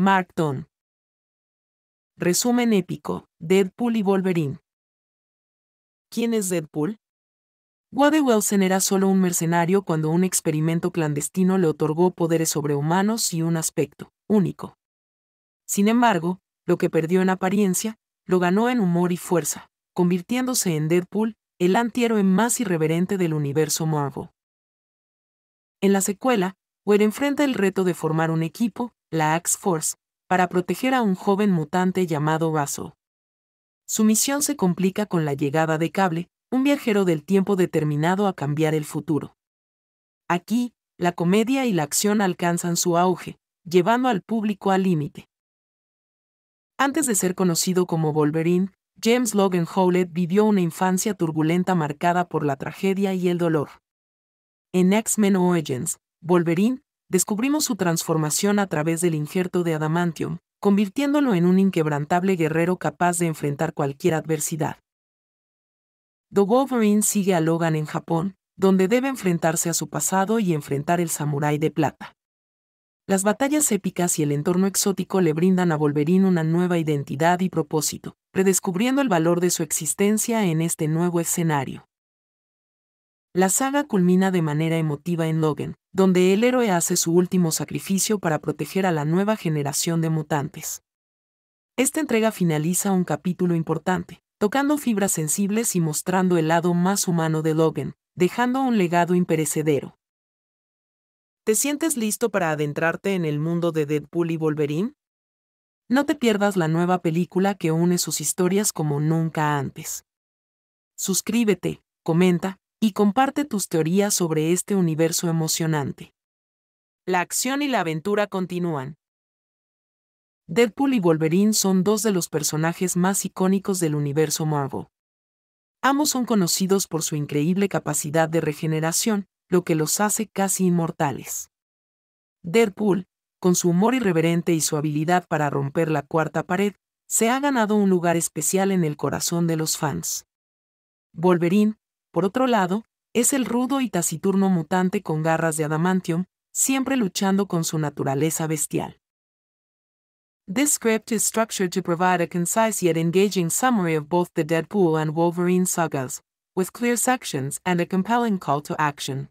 Mark Resumen épico, Deadpool y Wolverine. ¿Quién es Deadpool? Wade Wilson era solo un mercenario cuando un experimento clandestino le otorgó poderes sobrehumanos y un aspecto único. Sin embargo, lo que perdió en apariencia, lo ganó en humor y fuerza, convirtiéndose en Deadpool, el antihéroe más irreverente del universo Marvel. En la secuela, Wade enfrenta el reto de formar un equipo, la X-Force, para proteger a un joven mutante llamado Russell. Su misión se complica con la llegada de Cable, un viajero del tiempo determinado a cambiar el futuro. Aquí, la comedia y la acción alcanzan su auge, llevando al público al límite. Antes de ser conocido como Wolverine, James Logan Howlett vivió una infancia turbulenta marcada por la tragedia y el dolor. En X-Men Origins, Wolverine, descubrimos su transformación a través del injerto de adamantium, convirtiéndolo en un inquebrantable guerrero capaz de enfrentar cualquier adversidad. Wolverine sigue a Logan en Japón, donde debe enfrentarse a su pasado y enfrentar el samurái de plata. Las batallas épicas y el entorno exótico le brindan a Wolverine una nueva identidad y propósito, redescubriendo el valor de su existencia en este nuevo escenario. La saga culmina de manera emotiva en Logan, donde el héroe hace su último sacrificio para proteger a la nueva generación de mutantes. Esta entrega finaliza un capítulo importante, tocando fibras sensibles y mostrando el lado más humano de Logan, dejando un legado imperecedero. ¿Te sientes listo para adentrarte en el mundo de Deadpool y Wolverine? No te pierdas la nueva película que une sus historias como nunca antes. Suscríbete, comenta, y comparte tus teorías sobre este universo emocionante. La acción y la aventura continúan. Deadpool y Wolverine son dos de los personajes más icónicos del universo Marvel. Ambos son conocidos por su increíble capacidad de regeneración, lo que los hace casi inmortales. Deadpool, con su humor irreverente y su habilidad para romper la cuarta pared, se ha ganado un lugar especial en el corazón de los fans. Wolverine, por otro lado, es el rudo y taciturno mutante con garras de adamantium, siempre luchando con su naturaleza bestial. This script is structured to provide a concise yet engaging summary of both the Deadpool and Wolverine sagas, with clear sections and a compelling call to action.